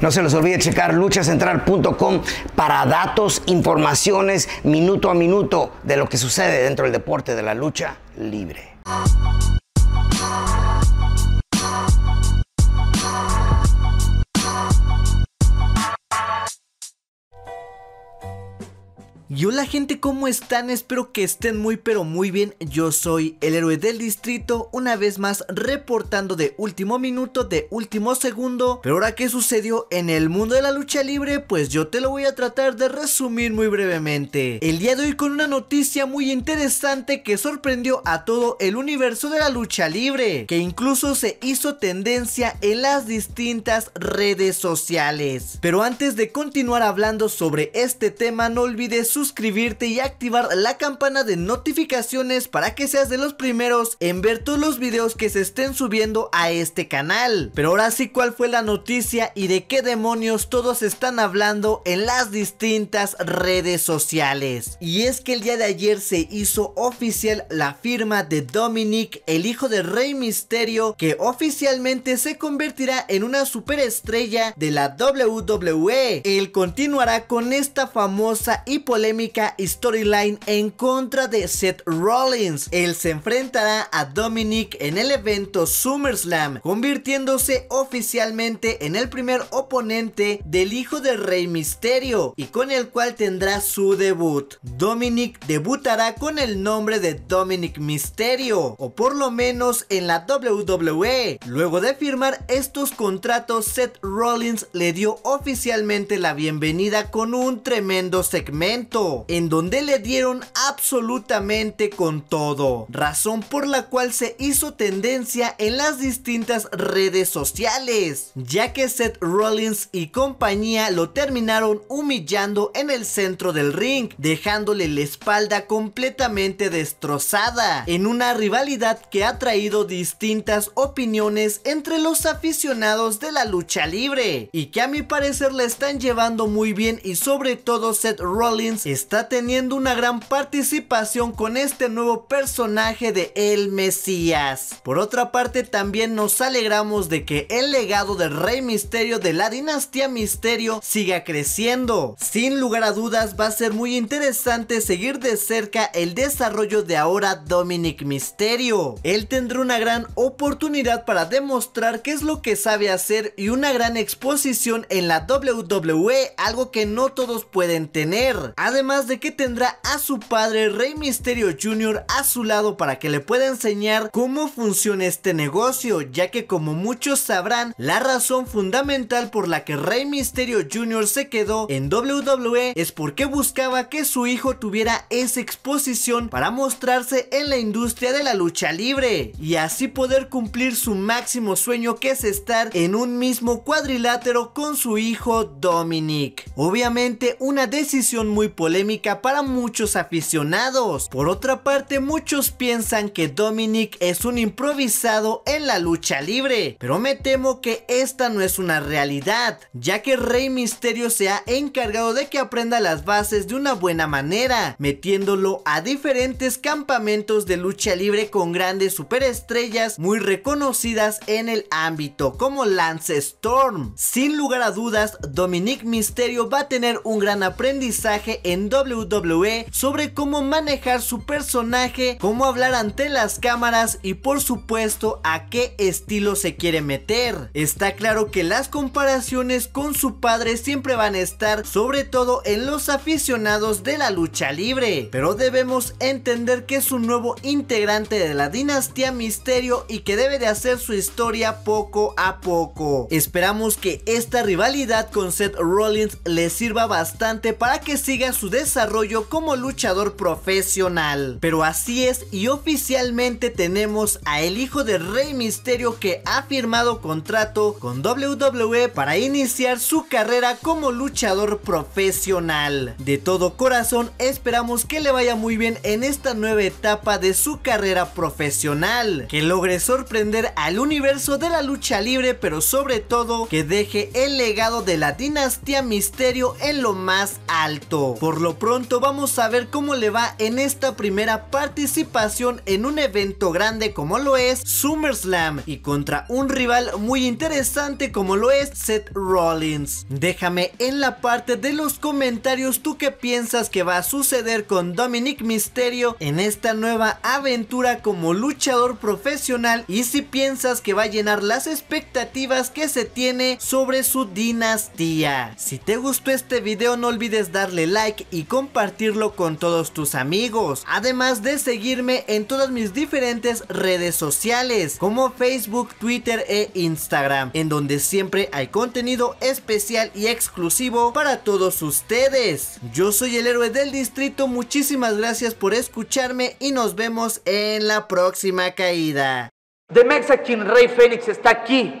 No se les olvide checar luchacentral.com para datos, informaciones minuto a minuto de lo que sucede dentro del deporte de la lucha libre. Y hola gente, ¿cómo están? Espero que estén muy pero muy bien. Yo soy el héroe del distrito, una vez más reportando de último minuto, de último segundo. Pero ahora, ¿qué sucedió en el mundo de la lucha libre? Pues yo te lo voy a tratar de resumir muy brevemente. El día de hoy con una noticia muy interesante que sorprendió a todo el universo de la lucha libre, que incluso se hizo tendencia en las distintas redes sociales. Pero antes de continuar hablando sobre este tema, no olvides suscribirte y activar la campana de notificaciones para que seas de los primeros en ver todos los videos que se estén subiendo a este canal. Pero ahora sí, ¿cuál fue la noticia y de qué demonios todos están hablando en las distintas redes sociales? Y es que el día de ayer se hizo oficial la firma de Dominic, el hijo de Rey Misterio, que oficialmente se convertirá en una superestrella de la WWE. Él continuará con esta famosa y polémica storyline en contra de Seth Rollins. Él se enfrentará a Dominic en el evento SummerSlam, convirtiéndose oficialmente en el primer oponente del hijo del Rey Misterio y con el cual tendrá su debut. Dominic debutará con el nombre de Dominic Misterio, o por lo menos en la WWE. Luego de firmar estos contratos, Seth Rollins le dio oficialmente la bienvenida con un tremendo segmento en donde le dieron absolutamente con todo, razón por la cual se hizo tendencia en las distintas redes sociales, ya que Seth Rollins y compañía lo terminaron humillando en el centro del ring, dejándole la espalda completamente destrozada, en una rivalidad que ha traído distintas opiniones entre los aficionados de la lucha libre, y que a mi parecer la están llevando muy bien y sobre todo Seth Rollins está teniendo una gran participación con este nuevo personaje de El Mesías. Por otra parte, también nos alegramos de que el legado del Rey Misterio de la dinastía Misterio siga creciendo. Sin lugar a dudas, va a ser muy interesante seguir de cerca el desarrollo de ahora Dominic Misterio. Él tendrá una gran oportunidad para demostrar qué es lo que sabe hacer y una gran exposición en la WWE, algo que no todos pueden tener. Además de que tendrá a su padre Rey Misterio Jr. a su lado para que le pueda enseñar cómo funciona este negocio, ya que como muchos sabrán, la razón fundamental por la que Rey Misterio Jr. se quedó en WWE es porque buscaba que su hijo tuviera esa exposición para mostrarse en la industria de la lucha libre y así poder cumplir su máximo sueño que es estar en un mismo cuadrilátero con su hijo Dominic. Obviamente una decisión muy polémica polémica para muchos aficionados. Por otra parte, muchos piensan que Dominic es un improvisado en la lucha libre, pero me temo que esta no es una realidad, ya que Rey Misterio se ha encargado de que aprenda las bases de una buena manera, metiéndolo a diferentes campamentos de lucha libre con grandes superestrellas muy reconocidas en el ámbito, como Lance Storm. Sin lugar a dudas, Dominic Misterio va a tener un gran aprendizaje en WWE sobre cómo manejar su personaje, cómo hablar ante las cámaras y por supuesto a qué estilo se quiere meter. Está claro que las comparaciones con su padre siempre van a estar sobre todo en los aficionados de la lucha libre, pero debemos entender que es un nuevo integrante de la dinastía Misterio y que debe de hacer su historia poco a poco. Esperamos que esta rivalidad con Seth Rollins le sirva bastante para que siga su desarrollo como luchador profesional. Pero así es y oficialmente tenemos a el hijo de Rey Misterio que ha firmado contrato con WWE para iniciar su carrera como luchador profesional. De todo corazón esperamos que le vaya muy bien en esta nueva etapa de su carrera profesional, que logre sorprender al universo de la lucha libre pero sobre todo que deje el legado de la dinastía Misterio en lo más alto. Por lo pronto vamos a ver cómo le va en esta primera participación en un evento grande como lo es SummerSlam y contra un rival muy interesante como lo es Seth Rollins. Déjame en la parte de los comentarios tú qué piensas que va a suceder con Dominic Mysterio en esta nueva aventura como luchador profesional y si piensas que va a llenar las expectativas que se tiene sobre su dinastía. Si te gustó este video no olvides darle like y compartirlo con todos tus amigos. Además de seguirme en todas mis diferentes redes sociales como Facebook, Twitter e Instagram, en donde siempre hay contenido especial y exclusivo para todos ustedes. Yo soy el héroe del distrito, muchísimas gracias por escucharme y nos vemos en la próxima caída. The Mexican Rey Fénix está aquí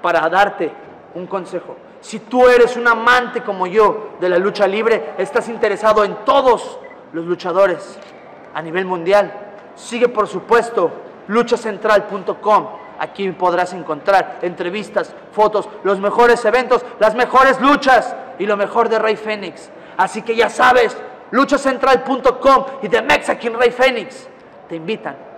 para darte un consejo. Si tú eres un amante como yo de la lucha libre, estás interesado en todos los luchadores a nivel mundial. Sigue, por supuesto, luchacentral.com. Aquí podrás encontrar entrevistas, fotos, los mejores eventos, las mejores luchas y lo mejor de Rey Fénix. Así que ya sabes, luchacentral.com y de Mexican Rey Fénix te invitan